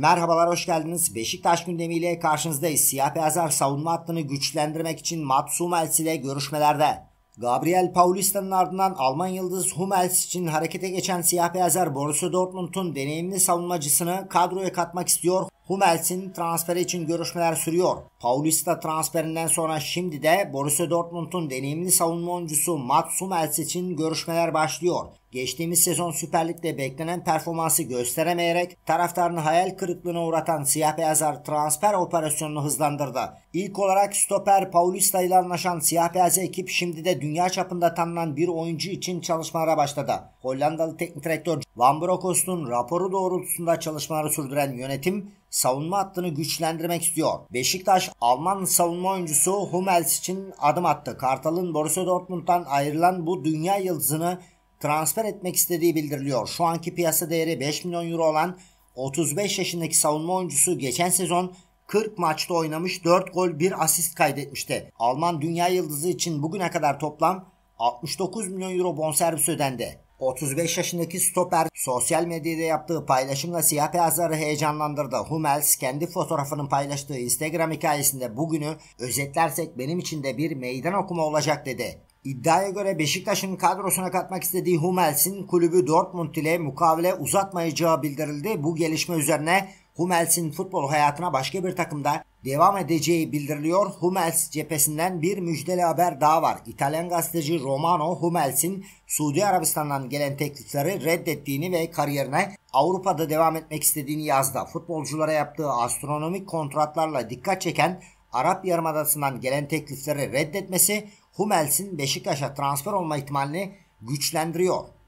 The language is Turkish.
Merhabalar hoş geldiniz. Beşiktaş gündemiyle karşınızdayız. Siyah beyazlar savunma hattını güçlendirmek için Mats Hummels ile görüşmelerde. Gabriel Paulista'nın ardından Alman yıldız Hummels için harekete geçen siyah beyazlar Borussia Dortmund'un deneyimli savunmacısını kadroya katmak istiyor. Hummels'in transferi için görüşmeler sürüyor. Paulista transferinden sonra şimdi de Borussia Dortmund'un deneyimli savunma oyuncusu Mats Hummels için görüşmeler başlıyor. Geçtiğimiz sezon Süper Lig'de beklenen performansı gösteremeyerek taraftarını hayal kırıklığına uğratan siyah beyazlar transfer operasyonunu hızlandırdı. İlk olarak stoper Paulista ile anlaşan siyah beyaz ekip şimdi de dünya çapında tanınan bir oyuncu için çalışmalara başladı. Hollandalı teknik direktör Van Brokos'un raporu doğrultusunda çalışmaları sürdüren yönetim savunma hattını güçlendirmek istiyor. Beşiktaş Alman savunma oyuncusu Hummels için adım attı. Kartal'ın Borussia Dortmund'dan ayrılan bu dünya yıldızını transfer etmek istediği bildiriliyor. Şu anki piyasa değeri 5 milyon euro olan 35 yaşındaki savunma oyuncusu geçen sezon 40 maçta oynamış 4 gol 1 asist kaydetmişti. Alman dünya yıldızı için bugüne kadar toplam 69 milyon euro bonservis ödendi. 35 yaşındaki stoper sosyal medyada yaptığı paylaşımla siyah beyazları heyecanlandırdı. Hummels kendi fotoğrafının paylaştığı Instagram hikayesinde bugünü özetlersek benim için de bir meydan okuma olacak dedi. İddiaya göre Beşiktaş'ın kadrosuna katmak istediği Hummels'in kulübü Dortmund ile mukavele uzatmayacağı bildirildi. Bu gelişme üzerine Hummels'in futbol hayatına başka bir takımda devam edeceği bildiriliyor. Hummels cephesinden bir müjdeli haber daha var. İtalyan gazeteci Romano Hummels'in Suudi Arabistan'dan gelen teklifleri reddettiğini ve kariyerine Avrupa'da devam etmek istediğini yazdı. Futbolculara yaptığı astronomik kontratlarla dikkat çeken Arap Yarımadası'ndan gelen teklifleri reddetmesi Hummels'in Beşiktaş'a transfer olma ihtimalini güçlendiriyor.